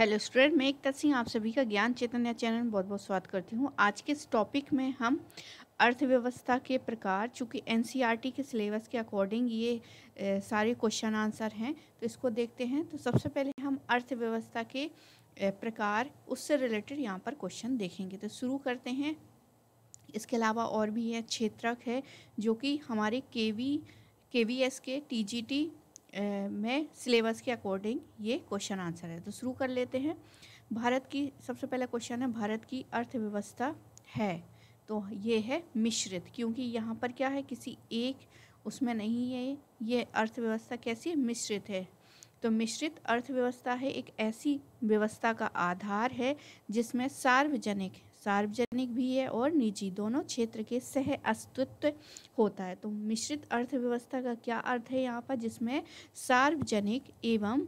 hello student मैं एकता सिंह आप सभी का ज्ञान चैतन्य चैनल बहुत बहुत स्वागत करती हूँ आज के इस टॉपिक में हम अर्थव्यवस्था के प्रकार चूँकि एन e के सिलेबस के अकॉर्डिंग ये ए, सारे क्वेश्चन आंसर हैं तो इसको देखते हैं तो सबसे पहले हम अर्थव्यवस्था के ए, प्रकार उससे रिलेटेड यहाँ पर क्वेश्चन देखेंगे तो शुरू करते हैं इसके अलावा और भी है क्षेत्रक है जो कि हमारे K V K V S के टी जी टी में सिलेबस के अकॉर्डिंग ये क्वेश्चन आंसर है तो शुरू कर लेते हैं भारत की सबसे पहला क्वेश्चन है भारत की अर्थव्यवस्था है तो ये है मिश्रित क्योंकि यहाँ पर क्या है किसी एक उसमें नहीं है ये अर्थव्यवस्था कैसी है मिश्रित है तो मिश्रित अर्थव्यवस्था है एक ऐसी व्यवस्था का आधार है जिसमें सार्वजनिक सार्वजनिक भी है और निजी दोनों क्षेत्र के सह अस्तित्व होता है तो मिश्रित अर्थव्यवस्था का क्या अर्थ है यहाँ पर जिसमें सार्वजनिक एवं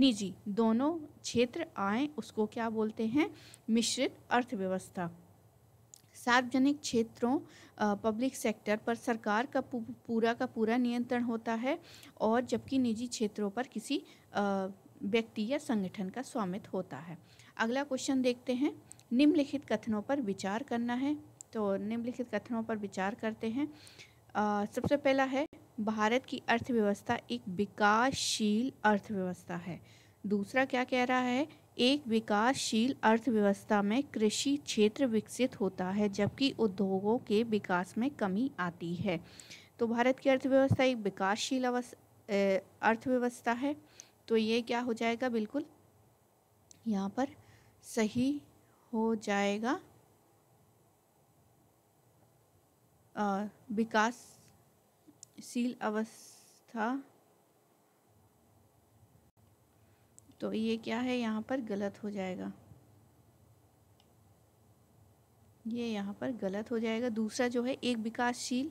निजी दोनों क्षेत्र आए उसको क्या बोलते हैं मिश्रित अर्थव्यवस्था सार्वजनिक क्षेत्रों पब्लिक सेक्टर पर सरकार का पूरा का पूरा नियंत्रण होता है और जबकि निजी क्षेत्रों पर किसी व्यक्ति या संगठन का स्वामित्व होता है अगला क्वेश्चन देखते हैं निम्नलिखित कथनों पर विचार करना है तो निम्नलिखित कथनों पर विचार करते हैं सबसे पहला है भारत की अर्थव्यवस्था एक विकासशील अर्थव्यवस्था है दूसरा क्या कह रहा है एक विकासशील अर्थव्यवस्था में कृषि क्षेत्र विकसित होता है जबकि उद्योगों के विकास में कमी आती है तो भारत की अर्थव्यवस्था एक विकासशील अर्थव्यवस्था है तो ये क्या हो जाएगा बिल्कुल यहाँ पर सही हो जाएगा विकासशील अवस्था तो ये क्या है यहाँ पर गलत हो जाएगा ये यहाँ पर गलत हो जाएगा दूसरा जो है एक विकासशील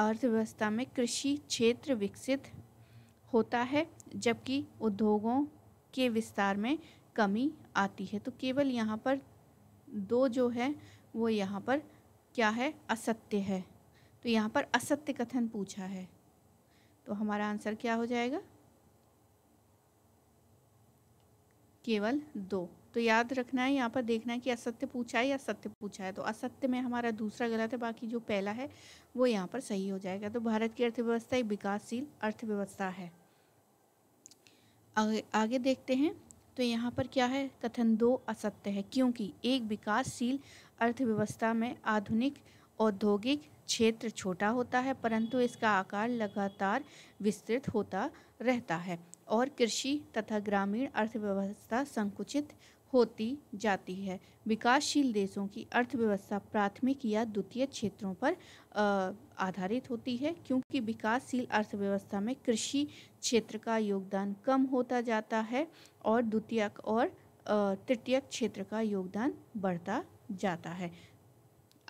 अर्थव्यवस्था में कृषि क्षेत्र विकसित होता है जबकि उद्योगों के विस्तार में कमी आती है तो केवल यहाँ पर दो जो है वो यहाँ पर क्या है असत्य है तो यहाँ पर असत्य कथन पूछा है तो हमारा आंसर क्या हो जाएगा केवल दो तो याद रखना है यहाँ पर देखना है कि असत्य पूछा है या सत्य पूछा है तो असत्य में हमारा दूसरा गलत है बाकी जो पहला है वो यहाँ पर सही हो जाएगा तो भारत की अर्थव्यवस्था एक विकासशील अर्थव्यवस्था है आगे, आगे देखते हैं तो यहाँ पर क्या है कथन दो असत्य है क्योंकि एक विकासशील अर्थव्यवस्था में आधुनिक औद्योगिक क्षेत्र छोटा होता है परंतु इसका आकार लगातार विस्तृत होता रहता है और कृषि तथा ग्रामीण अर्थव्यवस्था संकुचित होती जाती है विकासशील देशों की अर्थव्यवस्था प्राथमिक या द्वितीय क्षेत्रों पर आधारित होती है क्योंकि विकासशील अर्थव्यवस्था में कृषि क्षेत्र का योगदान कम होता जाता है और द्वितीयक और तृतीयक क्षेत्र का योगदान बढ़ता जाता है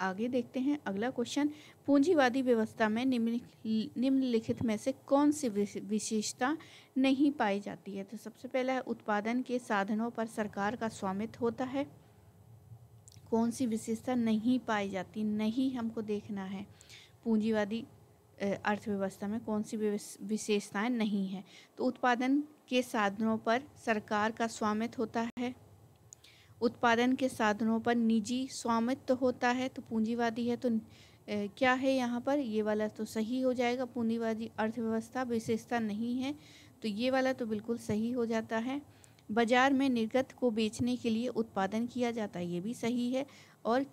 आगे देखते हैं अगला क्वेश्चन पूंजीवादी व्यवस्था में निम्नलिखित में से कौन सी विशेषता नहीं पाई जाती है तो सबसे पहला है उत्पादन के साधनों पर सरकार का स्वामित्व होता है कौन सी विशेषता नहीं पाई जाती नहीं हमको देखना है पूंजीवादी अर्थव्यवस्था में कौन सी विशेषताएं नहीं है तो उत्पादन के साधनों पर सरकार का स्वामित्व होता है उत्पादन के साधनों पर निजी स्वामित्व होता है तो पूंजीवादी है तो क्या है यहाँ पर ये वाला तो सही हो जाएगा पूंजीवादी अर्थव्यवस्था विशेषता नहीं है तो ये वाला तो बिल्कुल सही हो जाता है बाजार में निर्गत को बेचने के लिए उत्पादन किया जाता है ये भी सही है और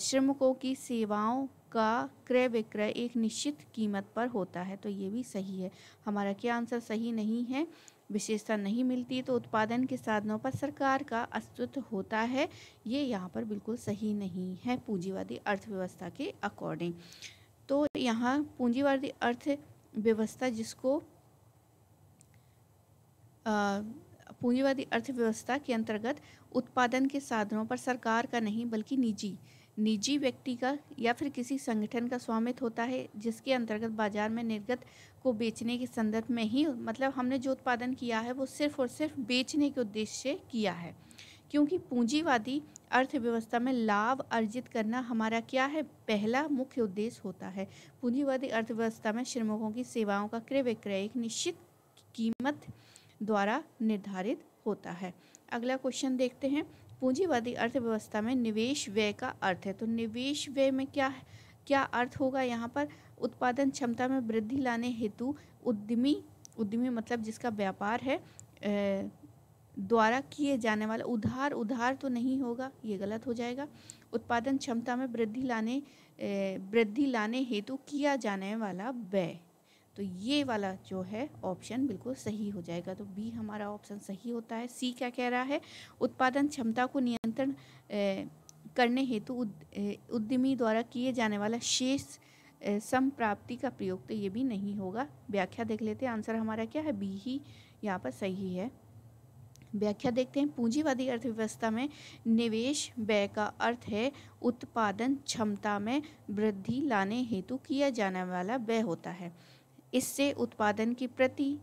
श्रमिकों की सेवाओं का क्रय विक्रय एक निश्चित कीमत पर होता है तो ये भी सही है हमारा क्या आंसर सही नहीं है विशेषता नहीं मिलती तो उत्पादन के साधनों पर सरकार का अस्तित्व होता है ये यहाँ पर बिल्कुल सही नहीं है पूंजीवादी अर्थव्यवस्था के अकॉर्डिंग तो यहाँ पूंजीवादी अर्थव्यवस्था जिसको पूंजीवादी अर्थव्यवस्था के अंतर्गत उत्पादन के साधनों पर सरकार का नहीं बल्कि निजी निजी व्यक्ति का या फिर किसी संगठन का स्वामित्व होता है जिसके अंतर्गत बाजार में निर्गत को बेचने के संदर्भ में ही मतलब हमने जो उत्पादन किया है वो सिर्फ और सिर्फ बेचने के उद्देश्य से किया है क्योंकि पूंजीवादी अर्थव्यवस्था में लाभ अर्जित करना हमारा क्या है पहला मुख्य उद्देश्य होता है पूंजीवादी अर्थव्यवस्था में श्रमिकों की सेवाओं का क्रय विक्रय एक निश्चित कीमत द्वारा निर्धारित होता है अगला क्वेश्चन देखते हैं पूंजीवादी अर्थव्यवस्था में निवेश व्यय का अर्थ है तो निवेश व्यय में क्या क्या अर्थ होगा यहाँ पर उत्पादन क्षमता में वृद्धि लाने हेतु उद्यमी उद्यमी मतलब जिसका व्यापार है द्वारा किए जाने वाला उधार उधार तो नहीं होगा ये गलत हो जाएगा उत्पादन क्षमता में वृद्धि लाने वृद्धि लाने हेतु किया जाने वाला व्यय तो ये वाला जो है ऑप्शन बिल्कुल सही हो जाएगा तो बी हमारा ऑप्शन सही होता है सी क्या कह रहा है उत्पादन क्षमता को नियंत्रण करने हेतु उद्यमी द्वारा किए जाने वाला शेष सम प्राप्ति का प्रयोग तो ये भी नहीं होगा व्याख्या देख लेते हैं आंसर हमारा क्या है बी ही यहाँ पर सही है व्याख्या देखते हैं पूंजीवादी अर्थव्यवस्था में निवेश व्यय का अर्थ है उत्पादन क्षमता में वृद्धि लाने हेतु किया जाने वाला व्यय होता है इससे उत्पादन की प्रति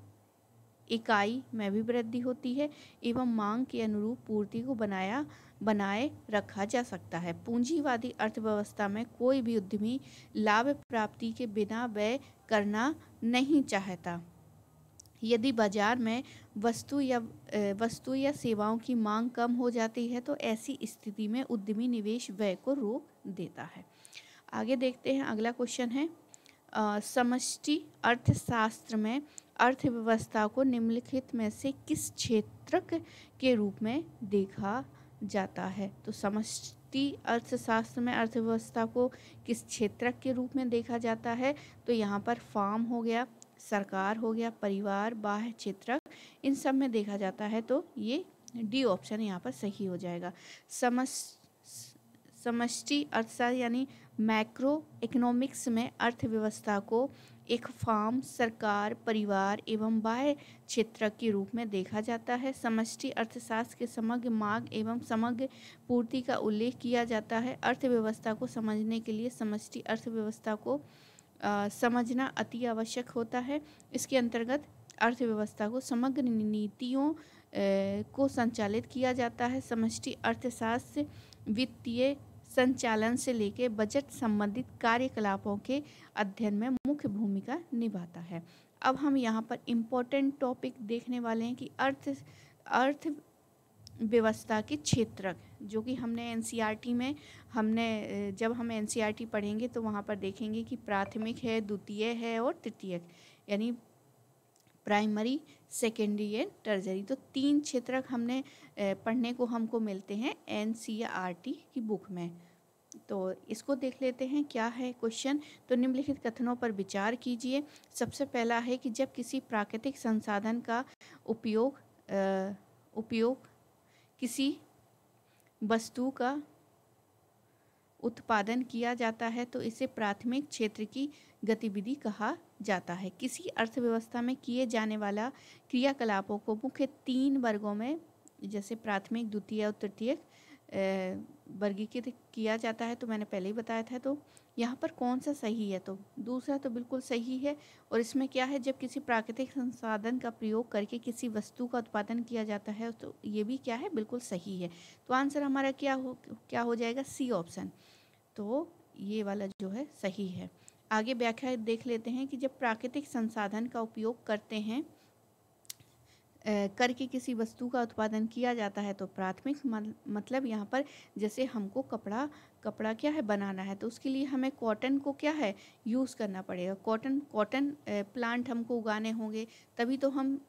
इकाई में भी वृद्धि होती है एवं मांग के अनुरूप पूर्ति को बनाया बनाए रखा जा सकता है पूंजीवादी अर्थव्यवस्था में कोई भी उद्यमी लाभ प्राप्ति के बिना व्यय करना नहीं चाहता यदि बाजार में वस्तु या वस्तु या सेवाओं की मांग कम हो जाती है तो ऐसी स्थिति में उद्यमी निवेश व्यय को रोक देता है आगे देखते हैं अगला क्वेश्चन है समष्टि अर्थशास्त्र में अर्थव्यवस्था को निम्नलिखित में से किस क्षेत्र के रूप में देखा जाता है तो समष्टि अर्थशास्त्र में अर्थव्यवस्था को किस क्षेत्र के रूप में देखा जाता है तो यहाँ पर फार्म हो गया सरकार हो गया परिवार बाह्य क्षेत्र इन सब में देखा जाता है तो ये डी ऑप्शन यहाँ पर सही हो जाएगा समस समष्टि अर्थशास्त्र यानी मैक्रो इकोनॉमिक्स में अर्थव्यवस्था को एक फार्म सरकार परिवार एवं बाह्य क्षेत्र के रूप में देखा जाता है समष्टि अर्थशास्त्र के समग्र मांग एवं समग्र पूर्ति का उल्लेख किया जाता है अर्थव्यवस्था को समझने के लिए समष्टि अर्थव्यवस्था को आ, समझना अति आवश्यक होता है इसके अंतर्गत अर्थव्यवस्था को समग्र नीतियों को संचालित किया जाता है समष्टि अर्थशास्त्र वित्तीय संचालन से लेकर बजट संबंधित कार्यकलापों के अध्ययन में मुख्य भूमिका निभाता है अब हम यहाँ पर इम्पोर्टेंट टॉपिक देखने वाले हैं कि अर्थ अर्थ व्यवस्था के क्षेत्रक जो कि हमने एन e में हमने जब हम एन e पढ़ेंगे तो वहाँ पर देखेंगे कि प्राथमिक है द्वितीय है और तृतीय यानी प्राइमरी सेकेंडरी एंड टर्जरी तो तीन क्षेत्रक हमने पढ़ने को हमको मिलते हैं एन e की बुक में तो इसको देख लेते हैं क्या है क्वेश्चन तो निम्नलिखित कथनों पर विचार कीजिए सबसे पहला है कि जब किसी प्राकृतिक संसाधन का उपयोग उपयोग किसी वस्तु का उत्पादन किया जाता है तो इसे प्राथमिक क्षेत्र की गतिविधि कहा जाता है किसी अर्थव्यवस्था में किए जाने वाला क्रियाकलापों को मुख्य तीन वर्गों में जैसे प्राथमिक द्वितीय और तृतीय वर्गीकृत किया जाता है तो मैंने पहले ही बताया था तो यहाँ पर कौन सा सही है तो दूसरा तो बिल्कुल सही है और इसमें क्या है जब किसी प्राकृतिक संसाधन का प्रयोग करके किसी वस्तु का उत्पादन किया जाता है तो ये भी क्या है बिल्कुल सही है तो आंसर हमारा क्या हो क्या हो जाएगा सी ऑप्शन तो ये वाला जो है सही है आगे व्याख्या देख लेते हैं कि जब प्राकृतिक संसाधन का उपयोग करते हैं करके किसी वस्तु का उत्पादन किया जाता है तो प्राथमिक मतलब यहाँ पर जैसे हमको कपड़ा कपड़ा क्या है बनाना है तो उसके लिए हमें कॉटन को क्या है यूज़ करना पड़ेगा कॉटन कॉटन प्लांट हमको उगाने होंगे तभी तो हम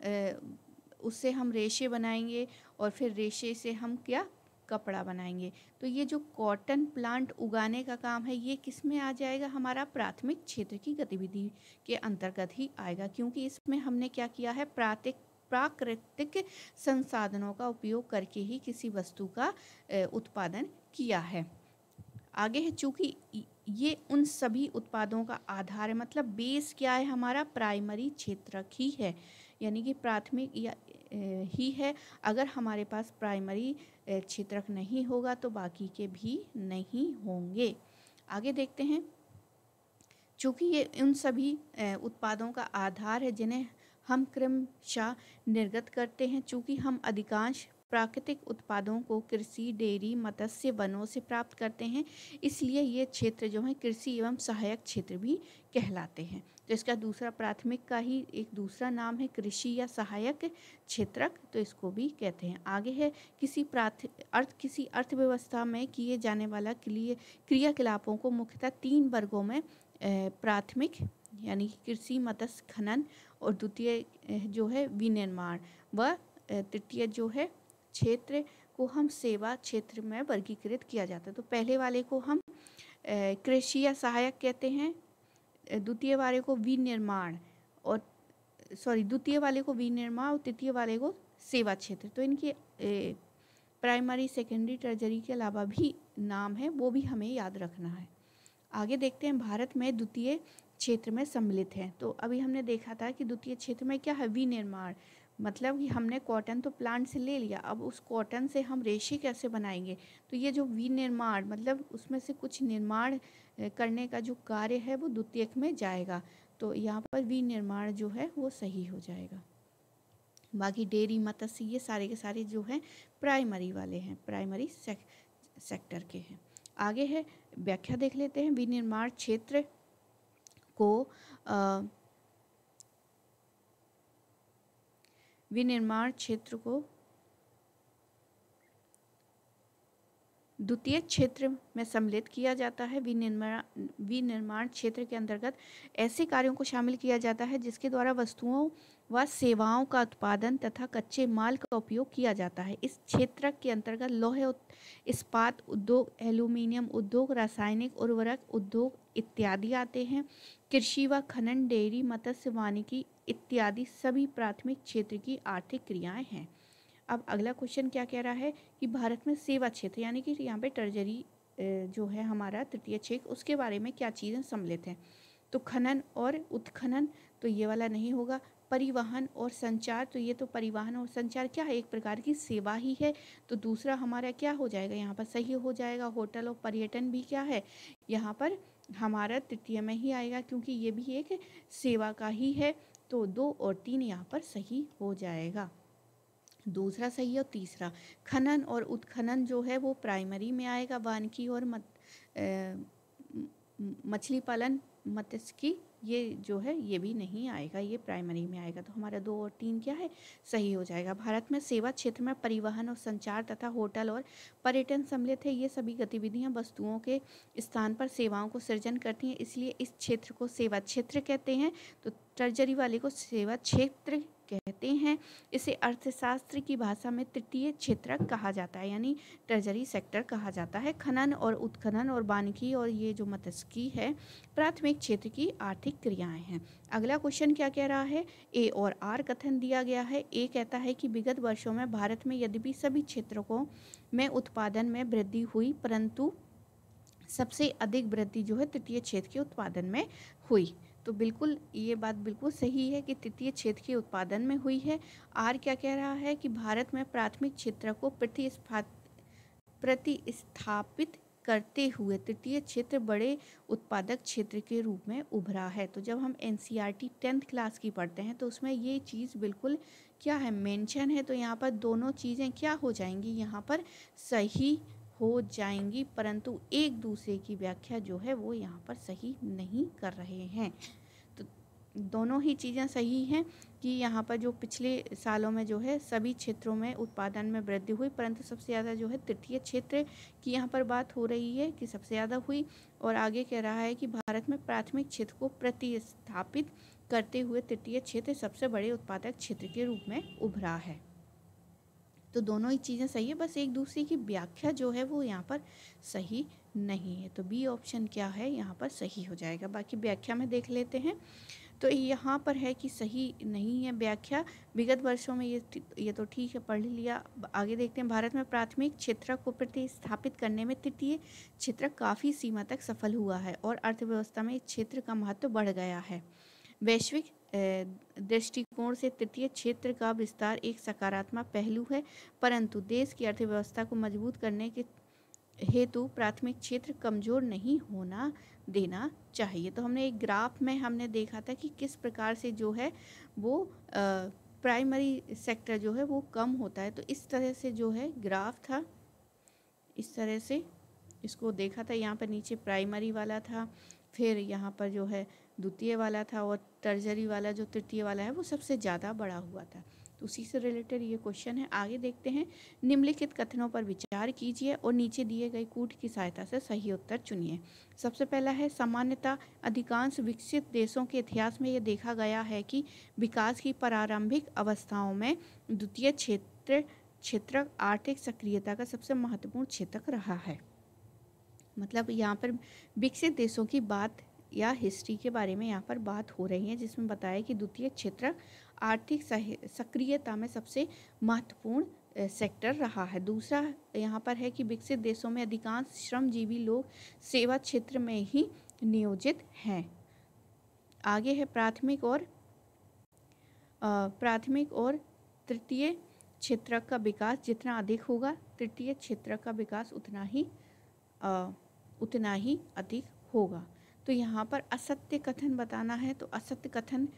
उससे हम रेशे बनाएंगे और फिर रेशे से हम क्या कपड़ा बनाएंगे तो ये जो कॉटन प्लांट उगाने का काम है ये किस में आ जाएगा हमारा प्राथमिक क्षेत्र की गतिविधि के अंतर्गत ही आएगा क्योंकि इसमें हमने क्या किया है प्रातिक प्राकृतिक संसाधनों का उपयोग करके ही किसी वस्तु का उत्पादन किया है आगे है चूंकि ये उन सभी उत्पादों का आधार है मतलब बेस क्या है हमारा प्राइमरी क्षेत्र ही है यानी कि प्राथमिक या ही है अगर हमारे पास प्राइमरी क्षेत्रक नहीं होगा तो बाकी के भी नहीं होंगे आगे देखते हैं चूँकि ये उन सभी उत्पादों का आधार है जिन्हें हम क्रमशः निर्गत करते हैं चूँकि हम अधिकांश प्राकृतिक उत्पादों को कृषि डेयरी मत्स्य वनों से प्राप्त करते हैं इसलिए ये क्षेत्र जो है कृषि एवं सहायक क्षेत्र भी कहलाते हैं तो इसका दूसरा प्राथमिक का ही एक दूसरा नाम है कृषि या सहायक क्षेत्रक तो इसको भी कहते हैं आगे है किसी प्राथ अर्थ किसी अर्थव्यवस्था में किए जाने वाला क्रिय क्रियाकलापों को मुख्यतः तीन वर्गों में प्राथमिक यानी कृषि मत्स्य खनन और द्वितीय जो है विनिर्माण व तृतीय जो है क्षेत्र को हम सेवा क्षेत्र में वर्गीकृत किया जाता है तो पहले वाले को हम कृषि या सहायक कहते हैं द्वितीय वाले को विनिर्माण और सॉरी द्वितीय वाले को विनिर्माण और तृतीय वाले को सेवा क्षेत्र तो इनके प्राइमरी सेकेंडरी टर्जरी के अलावा भी नाम है वो भी हमें याद रखना है आगे देखते हैं भारत में द्वितीय क्षेत्र में सम्मिलित है तो अभी हमने देखा था कि द्वितीय क्षेत्र में क्या है विनिर्माण मतलब कि हमने कॉटन तो प्लांट से ले लिया अब उस कॉटन से हम रेशे कैसे बनाएंगे तो ये जो विनिर्माण मतलब उसमें से कुछ निर्माण करने का जो कार्य है वो द्वितीयक में जाएगा तो यहाँ पर विनिर्माण जो है वो सही हो जाएगा बाकी डेयरी मत्स्य ये सारे के सारे जो हैं प्राइमरी वाले हैं प्राइमरी सेक, सेक्टर के हैं आगे है व्याख्या देख लेते हैं विनिर्माण क्षेत्र को विनिर्माण क्षेत्र को द्वितीय क्षेत्र में सम्मिलित किया जाता है विनिर्माण विनिर्माण क्षेत्र के अंतर्गत ऐसे कार्यों को शामिल किया जाता है जिसके द्वारा वस्तुओं व सेवाओं का उत्पादन तथा कच्चे माल का उपयोग किया जाता है इस क्षेत्र के अंतर्गत लोहे इस्पात उद्योग एल्यूमिनियम उद्योग रासायनिक उर्वरक उद्योग इत्यादि आते हैं कृषि व खनन डेयरी मत्स्य वानिकी इत्यादि सभी प्राथमिक क्षेत्र की आर्थिक क्रियाएं हैं अब अगला क्वेश्चन क्या कह रहा है कि भारत में सेवा क्षेत्र यानी कि यहाँ पे टर्जरी जो है हमारा तृतीय क्षेत्र उसके बारे में क्या चीज़ें सम्मिलित हैं तो खनन और उत्खनन तो ये वाला नहीं होगा परिवहन और संचार तो ये तो परिवहन और संचार क्या है एक प्रकार की सेवा ही है तो दूसरा हमारा क्या हो जाएगा यहाँ पर सही हो जाएगा होटल और पर्यटन भी क्या है यहाँ पर हमारा तृतीय में ही आएगा क्योंकि ये भी एक सेवा का ही है तो दो और तीन यहाँ पर सही हो जाएगा दूसरा सही और तीसरा खनन और उत्खनन जो है वो प्राइमरी में आएगा वानकी और मत, मछली पालन मत्स्य की ये जो है ये भी नहीं आएगा ये प्राइमरी में आएगा तो हमारा दो और तीन क्या है सही हो जाएगा भारत में सेवा क्षेत्र में परिवहन और संचार तथा होटल और पर्यटन सम्मिलित है ये सभी गतिविधियाँ वस्तुओं के स्थान पर सेवाओं को सृजन करती हैं इसलिए इस क्षेत्र को सेवा क्षेत्र कहते हैं तो टर्जरी वाले को सेवा क्षेत्र कहते हैं इसे अर्थशास्त्र की भाषा में तृतीय क्षेत्र कहा जाता है यानी ट्रेजरी सेक्टर कहा जाता है खनन और उत्खनन और बानकी और ये जो मत्स्यकी है प्राथमिक क्षेत्र की आर्थिक क्रियाएं हैं अगला क्वेश्चन क्या कह रहा है ए और आर कथन दिया गया है ए कहता है कि विगत वर्षों में भारत में यद्यपि सभी क्षेत्रों को में उत्पादन में वृद्धि हुई परंतु सबसे अधिक वृद्धि जो है तृतीय क्षेत्र के उत्पादन में हुई तो बिल्कुल ये बात बिल्कुल सही है कि तृतीय क्षेत्र के उत्पादन में हुई है आर क्या कह रहा है कि भारत में प्राथमिक क्षेत्र को प्रतिस्फा प्रतिस्थापित करते हुए तृतीय क्षेत्र बड़े उत्पादक क्षेत्र के रूप में उभरा है तो जब हम N C R T tenth class की पढ़ते हैं तो उसमें ये चीज़ बिल्कुल क्या है मेंशन है तो यहाँ पर दोनों चीज़ें क्या हो जाएंगी यहाँ पर सही हो जाएंगी परंतु एक दूसरे की व्याख्या जो है वो यहाँ पर सही नहीं कर रहे हैं दोनों ही चीज़ें सही हैं कि यहाँ पर जो पिछले सालों में जो है सभी क्षेत्रों में उत्पादन में वृद्धि हुई परंतु सबसे ज़्यादा जो है तृतीय क्षेत्र की यहाँ पर बात हो रही है कि सबसे ज़्यादा हुई और आगे कह रहा है कि भारत में प्राथमिक क्षेत्र को प्रतिस्थापित करते हुए तृतीय क्षेत्र सबसे बड़े उत्पादक क्षेत्र के रूप में उभरा है तो दोनों ही चीज़ें सही है बस एक दूसरे की व्याख्या जो है वो यहाँ पर सही नहीं है तो बी ऑप्शन क्या है यहाँ पर सही हो जाएगा बाकी व्याख्या में देख लेते हैं तो यहाँ पर है कि सही नहीं है व्याख्या विगत वर्षों में ये ये तो ठीक है पढ़ लिया आगे देखते हैं भारत में प्राथमिक क्षेत्र को प्रतिस्थापित करने में तृतीय क्षेत्र काफ़ी सीमा तक सफल हुआ है और अर्थव्यवस्था में इस क्षेत्र का महत्व बढ़ गया है वैश्विक दृष्टिकोण से तृतीय क्षेत्र का विस्तार एक सकारात्मक पहलू है परंतु देश की अर्थव्यवस्था को मजबूत करने के हेतु प्राथमिक क्षेत्र कमज़ोर नहीं होना देना चाहिए तो हमने एक ग्राफ में हमने देखा था कि किस प्रकार से जो है वो प्राइमरी सेक्टर जो है वो कम होता है तो इस तरह से जो है ग्राफ था इस तरह से इसको देखा था यहाँ पर नीचे प्राइमरी वाला था फिर यहाँ पर जो है द्वितीय वाला था और टर्जरी वाला जो तृतीय वाला है वो सबसे ज़्यादा बड़ा हुआ था तो उसी से रिलेटेड ये क्वेश्चन है आगे देखते हैं निम्नलिखित कथनों पर विचार कीजिए और नीचे दिए गए कूट की सहायता से सही उत्तर चुनिए सबसे पहला है सामान्यतः अधिकांश विकसित देशों के इतिहास में ये देखा गया है कि विकास की प्रारंभिक अवस्थाओं में द्वितीय क्षेत्र क्षेत्र आर्थिक सक्रियता का सबसे महत्वपूर्ण क्षेत्र रहा है मतलब यहाँ पर विकसित देशों की बात या हिस्ट्री के बारे में यहाँ पर बात हो रही है जिसमें बताया कि द्वितीय क्षेत्र आर्थिक सक्रियता में सबसे महत्वपूर्ण सेक्टर रहा है दूसरा यहाँ पर है कि विकसित देशों में अधिकांश श्रमजीवी लोग सेवा क्षेत्र में ही नियोजित हैं आगे है प्राथमिक और प्राथमिक और तृतीय क्षेत्र का विकास जितना अधिक होगा तृतीय क्षेत्र का विकास उतना ही आ, उतना ही अधिक होगा तो यहाँ पर असत्य कथन बताना है तो असत्य कथन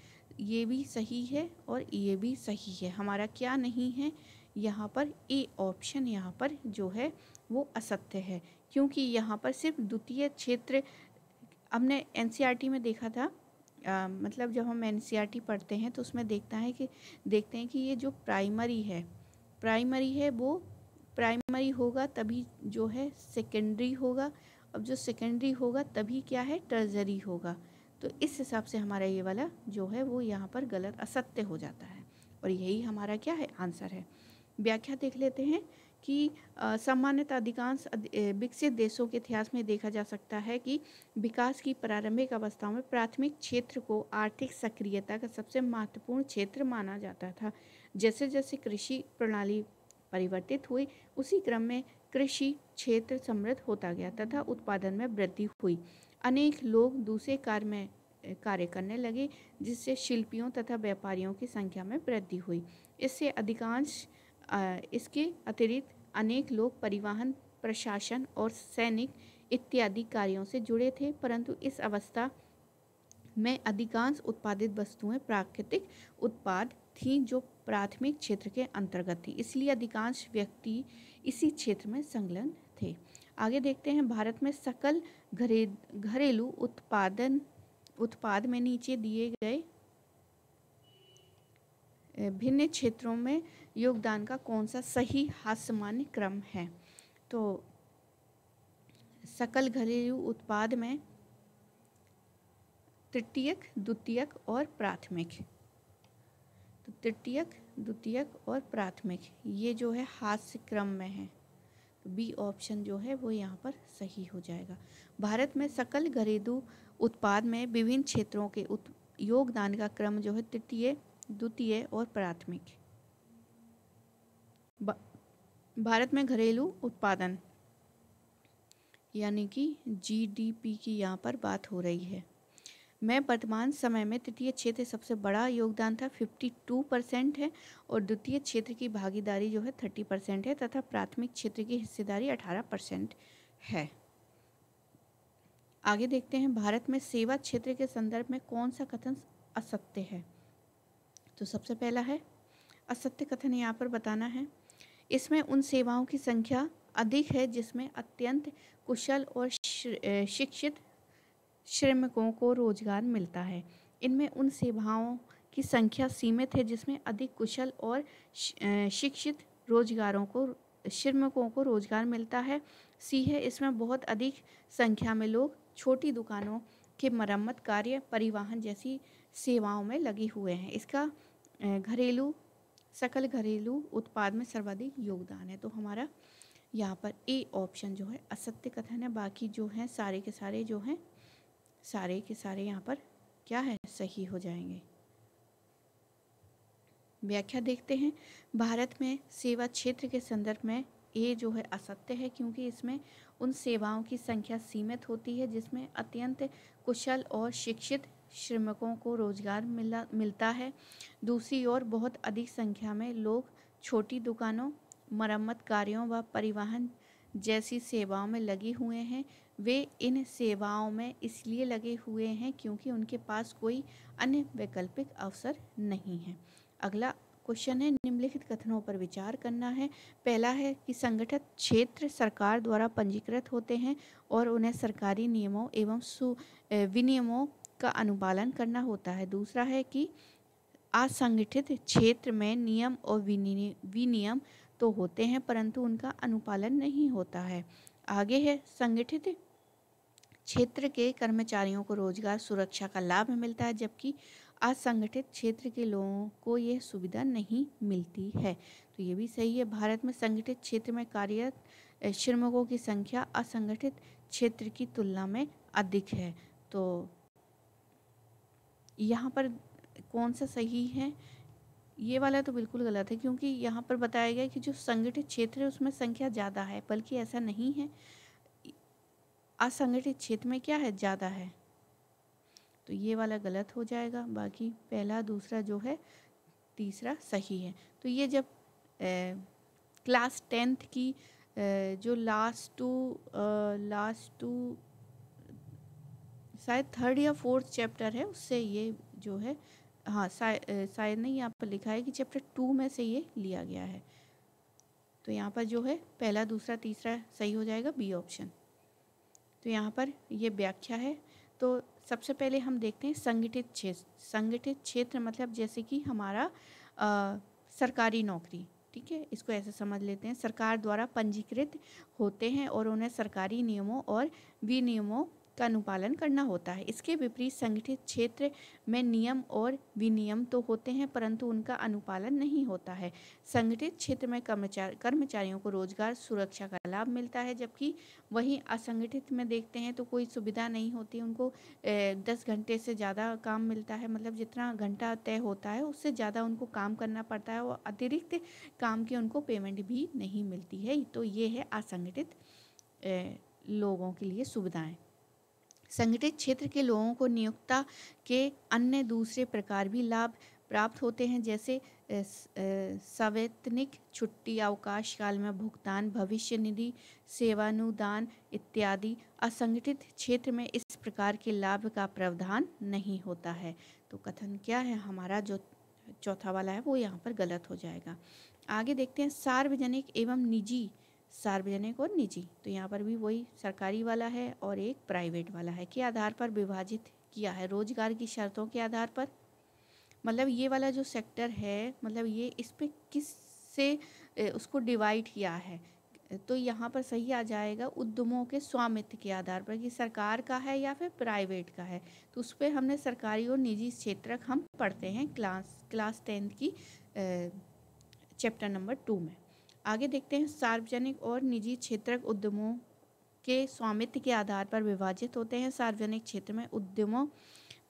ये भी सही है और ये भी सही है हमारा क्या नहीं है यहाँ पर ए ऑप्शन यहाँ पर जो है वो असत्य है क्योंकि यहाँ पर सिर्फ द्वितीय क्षेत्र हमने एन e में देखा था आ, मतलब जब हम एन e पढ़ते हैं तो उसमें देखता है कि देखते हैं कि ये जो प्राइमरी है प्राइमरी है वो प्राइमरी होगा तभी जो है सेकेंडरी होगा अब जो सेकेंडरी होगा तभी क्या है टर्जरी होगा तो इस हिसाब से हमारा ये वाला जो है वो यहाँ पर गलत असत्य हो जाता है और यही हमारा क्या है आंसर है व्याख्या देख लेते हैं कि सामान्यतः अधिकांश विकसित देशों के इतिहास में देखा जा सकता है कि विकास की प्रारंभिक अवस्थाओं में प्राथमिक क्षेत्र को आर्थिक सक्रियता का सबसे महत्वपूर्ण क्षेत्र माना जाता था जैसे जैसे कृषि प्रणाली परिवर्तित हुई उसी क्रम में कृषि क्षेत्र समृद्ध होता गया तथा उत्पादन में वृद्धि हुई अनेक लोग दूसरे कार्य में कार्य करने लगे जिससे शिल्पियों तथा व्यापारियों की संख्या में वृद्धि हुई इससे अधिकांश इसके अतिरिक्त अनेक लोग परिवहन प्रशासन और सैनिक इत्यादि कार्यों से जुड़े थे परंतु इस अवस्था में अधिकांश उत्पादित वस्तुएं प्राकृतिक उत्पाद थी जो प्राथमिक क्षेत्र के अंतर्गत थी इसलिए अधिकांश व्यक्ति इसी क्षेत्र में संलग्न आगे देखते हैं भारत में सकल घरे घरेलू उत्पादन उत्पाद में नीचे दिए गए भिन्न क्षेत्रों में योगदान का कौन सा सही हास्यमान्य क्रम है तो सकल घरेलू उत्पाद में तृतीयक द्वितीयक और प्राथमिक तो तृतीयक द्वितीयक और प्राथमिक ये जो है हास्य क्रम में है तो बी ऑप्शन जो है वो यहाँ पर सही हो जाएगा भारत में सकल घरेलू उत्पाद में विभिन्न क्षेत्रों के योगदान का क्रम जो है तृतीय द्वितीय और प्राथमिक भारत में घरेलू उत्पादन यानी कि जीडीपी की यहाँ पर बात हो रही है में वर्तमान समय में तृतीय क्षेत्र सबसे बड़ा योगदान था 52 परसेंट है और द्वितीय क्षेत्र की भागीदारी जो है 30 परसेंट है तथा प्राथमिक क्षेत्र की हिस्सेदारी 18 परसेंट है आगे देखते हैं भारत में सेवा क्षेत्र के संदर्भ में कौन सा कथन असत्य है तो सबसे पहला है असत्य कथन यहाँ पर बताना है इसमें उन सेवाओं की संख्या अधिक है जिसमें अत्यंत कुशल और शिक्षित श्रमिकों को रोजगार मिलता है इनमें उन सेवाओं की संख्या सीमित है जिसमें अधिक कुशल और शिक्षित रोजगारों को श्रमिकों को रोजगार मिलता है सी है इसमें बहुत अधिक संख्या में लोग छोटी दुकानों के मरम्मत कार्य परिवहन जैसी सेवाओं में लगे हुए हैं इसका घरेलू सकल घरेलू उत्पाद में सर्वाधिक योगदान है तो हमारा यहाँ पर ए ऑप्शन जो है असत्य कथन है बाकी जो है सारे के सारे जो हैं सारे के सारे यहाँ पर क्या है सही हो जाएंगे व्याख्या देखते हैं भारत में सेवा क्षेत्र के संदर्भ में ये जो है असत्य है क्योंकि इसमें उन सेवाओं की संख्या सीमित होती है जिसमें अत्यंत कुशल और शिक्षित श्रमिकों को रोजगार मिला मिलता है दूसरी ओर बहुत अधिक संख्या में लोग छोटी दुकानों मरम्मत कार्यों व परिवहन जैसी सेवाओं में लगे हुए हैं वे इन सेवाओं में इसलिए लगे हुए हैं क्योंकि उनके पास कोई अन्य वैकल्पिक अवसर नहीं है अगला क्वेश्चन है निम्नलिखित कथनों पर विचार करना है पहला है कि संगठित क्षेत्र सरकार द्वारा पंजीकृत होते हैं और उन्हें सरकारी नियमों एवं सु विनियमों का अनुपालन करना होता है दूसरा है कि असंगठित क्षेत्र में नियम और विनियम तो होते हैं परंतु उनका अनुपालन नहीं होता है आगे है संगठित क्षेत्र के कर्मचारियों को रोजगार सुरक्षा का लाभ मिलता है जबकि असंगठित क्षेत्र के लोगों को यह सुविधा नहीं मिलती है तो ये भी सही है भारत में संगठित क्षेत्र में कार्यरत श्रमिकों की संख्या असंगठित क्षेत्र की तुलना में अधिक है तो यहाँ पर कौन सा सही है ये वाला तो बिल्कुल गलत है क्योंकि यहाँ पर बताया गया कि जो संगठित क्षेत्र है उसमें संख्या ज़्यादा है बल्कि ऐसा नहीं है असंगठित क्षेत्र में क्या है ज़्यादा है तो ये वाला गलत हो जाएगा बाकी पहला दूसरा जो है तीसरा सही है तो ये जब ए, क्लास टेंथ की ए, जो लास्ट टू लास्ट टू शायद थर्ड या फोर्थ चैप्टर है उससे ये जो है हाँ शायद नहीं यहाँ पर लिखा है कि चैप्टर टू में से ये लिया गया है तो यहाँ पर जो है पहला दूसरा तीसरा सही हो जाएगा बी ऑप्शन तो यहाँ पर ये व्याख्या है तो सबसे पहले हम देखते हैं संगठित क्षेत्र संगठित क्षेत्र मतलब जैसे कि हमारा आ, सरकारी नौकरी ठीक है इसको ऐसे समझ लेते हैं सरकार द्वारा पंजीकृत होते हैं और उन्हें सरकारी नियमों और विनियमों का अनुपालन करना होता है इसके विपरीत संगठित क्षेत्र में नियम और विनियम तो होते हैं परंतु उनका अनुपालन नहीं होता है संगठित क्षेत्र में कर्मचार कर्मचारियों को रोजगार सुरक्षा का लाभ मिलता है जबकि वहीं असंगठित में देखते हैं तो कोई सुविधा नहीं होती उनको दस घंटे से ज़्यादा काम मिलता है मतलब जितना घंटा तय होता है उससे ज़्यादा उनको काम करना पड़ता है और अतिरिक्त काम की उनको पेमेंट भी नहीं मिलती है तो ये है असंगठित लोगों के लिए सुविधाएं संगठित क्षेत्र के लोगों को नियोक्ता के अन्य दूसरे प्रकार भी लाभ प्राप्त होते हैं जैसे सवैतनिक छुट्टी अवकाश काल में भुगतान भविष्य निधि सेवानुदान इत्यादि असंगठित क्षेत्र में इस प्रकार के लाभ का प्रावधान नहीं होता है तो कथन क्या है हमारा जो चौथा वाला है वो यहाँ पर गलत हो जाएगा आगे देखते हैं सार्वजनिक एवं निजी सार्वजनिक और निजी तो यहाँ पर भी वही सरकारी वाला है और एक प्राइवेट वाला है के आधार पर विभाजित किया है रोजगार की शर्तों के आधार पर मतलब ये वाला जो सेक्टर है मतलब ये इस पर किस से उसको डिवाइड किया है तो यहाँ पर सही आ जाएगा उद्यमों के स्वामित्व के आधार पर कि सरकार का है या फिर प्राइवेट का है तो उस पर हमने सरकारी और निजी क्षेत्र हम पढ़ते हैं क्लास क्लास टेंथ की चैप्टर नंबर टू में आगे देखते हैं सार्वजनिक और निजी क्षेत्रक उद्यमों के स्वामित्व के आधार पर विभाजित होते हैं सार्वजनिक क्षेत्र में उद्यमों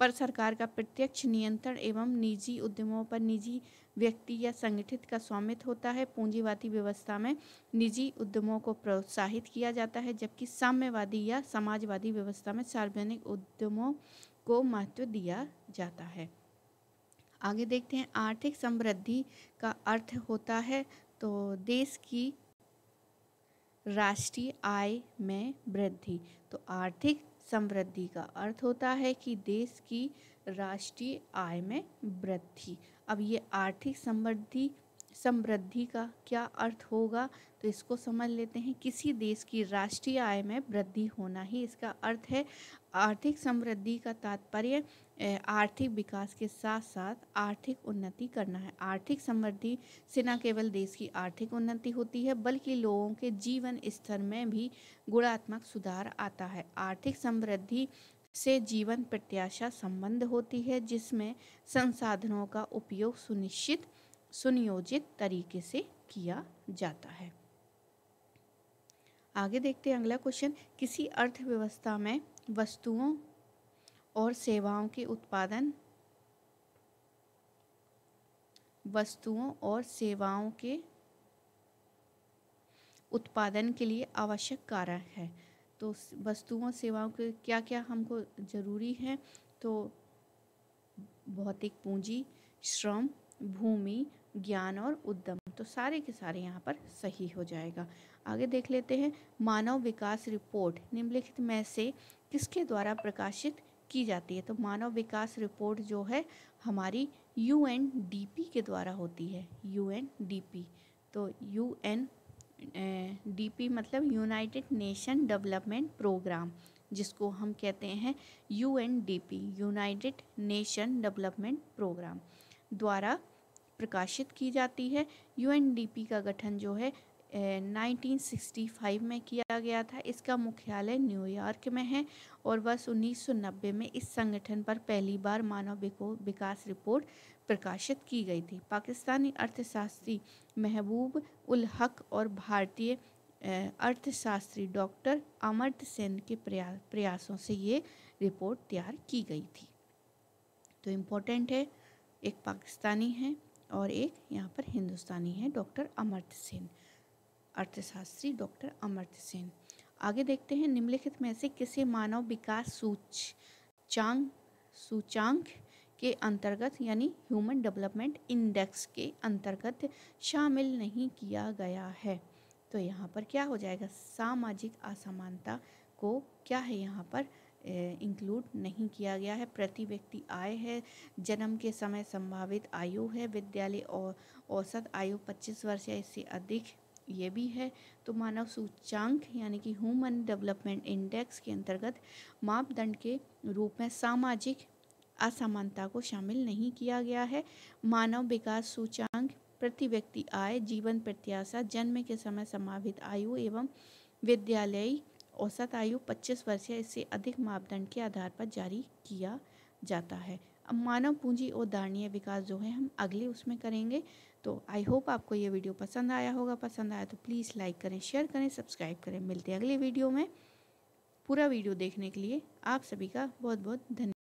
पर सरकार का प्रत्यक्ष नियंत्रण एवं निजी उद्यमों पर निजी व्यक्ति या संगठित का स्वामित्व होता है पूंजीवादी व्यवस्था में निजी उद्यमों को प्रोत्साहित किया जाता है जबकि साम्यवादी या समाजवादी व्यवस्था में सार्वजनिक उद्यमों को महत्व दिया जाता है आगे देखते हैं आर्थिक समृद्धि का अर्थ होता है तो देश की राष्ट्रीय आय में वृद्धि तो आर्थिक समृद्धि का अर्थ होता है कि देश की राष्ट्रीय आय में वृद्धि अब ये आर्थिक समृद्धि समृद्धि का क्या अर्थ होगा तो इसको समझ लेते हैं किसी देश की राष्ट्रीय आय में वृद्धि होना ही इसका अर्थ है आर्थिक समृद्धि का तात्पर्य आर्थिक विकास के साथ साथ आर्थिक उन्नति करना है आर्थिक समृद्धि से न केवल देश की आर्थिक उन्नति होती है बल्कि लोगों के जीवन स्तर में भी गुणात्मक सुधार आता है आर्थिक समृद्धि से जीवन प्रत्याशा संबंध होती है जिसमें संसाधनों का उपयोग सुनिश्चित सुनियोजित तरीके से किया जाता है आगे देखते हैं अगला क्वेश्चन किसी अर्थव्यवस्था में वस्तुओं और सेवाओं के उत्पादन वस्तुओं और सेवाओं के उत्पादन के लिए आवश्यक कारक है तो वस्तुओं सेवाओं के क्या क्या हमको ज़रूरी है तो भौतिक पूंजी श्रम भूमि ज्ञान और उद्यम तो सारे के सारे यहाँ पर सही हो जाएगा आगे देख लेते हैं मानव विकास रिपोर्ट निम्नलिखित में से किसके द्वारा प्रकाशित की जाती है तो मानव विकास रिपोर्ट जो है हमारी यू के द्वारा होती है यू तो यू डीपी मतलब यूनाइटेड नेशन डेवलपमेंट प्रोग्राम जिसको हम कहते हैं U N D P united nation development programme द्वारा प्रकाशित की जाती है यूएनडीपी का गठन जो है 1965 में किया गया था इसका मुख्यालय न्यूयॉर्क में है और वर्ष 1990 में इस संगठन पर पहली बार मानव विकास रिपोर्ट प्रकाशित की गई थी पाकिस्तानी अर्थशास्त्री महबूब उल हक और भारतीय अर्थशास्त्री डॉक्टर अमर्त सेन के प्रया प्रयासों से ये रिपोर्ट तैयार की गई थी तो इम्पोर्टेंट है एक पाकिस्तानी है और एक यहाँ पर हिंदुस्तानी है डॉक्टर अमर्त सेन अर्थशास्त्री डॉक्टर अमर्त्य सेन आगे देखते हैं निम्नलिखित में से किसे मानव विकास सूचांक सूचांक के अंतर्गत यानी ह्यूमन डेवलपमेंट इंडेक्स के अंतर्गत शामिल नहीं किया गया है तो यहाँ पर क्या हो जाएगा सामाजिक असमानता को क्या है यहाँ पर इंक्लूड नहीं किया गया है प्रति व्यक्ति आय है जन्म के समय संभावित आयु है विद्यालय और औसत आयु 25 वर्ष या इससे अधिक ये भी है तो मानव सूचांक यानी कि ह्यूमन डेवलपमेंट इंडेक्स के अंतर्गत मापदंड के रूप में सामाजिक असमानता को शामिल नहीं किया गया है मानव विकास सूचांक प्रति व्यक्ति आय जीवन प्रत्याशा जन्म के समय समाहित आयु एवं विद्यालयी औसत आयु 25 वर्ष या इससे अधिक मापदंड के आधार पर जारी किया जाता है अब मानव पूंजी और धारणीय विकास जो है हम अगले उसमें करेंगे तो आई होप आपको ये वीडियो पसंद आया होगा पसंद आया तो प्लीज़ लाइक करें शेयर करें सब्सक्राइब करें मिलते हैं अगले वीडियो में पूरा वीडियो देखने के लिए आप सभी का बहुत बहुत धन्यवाद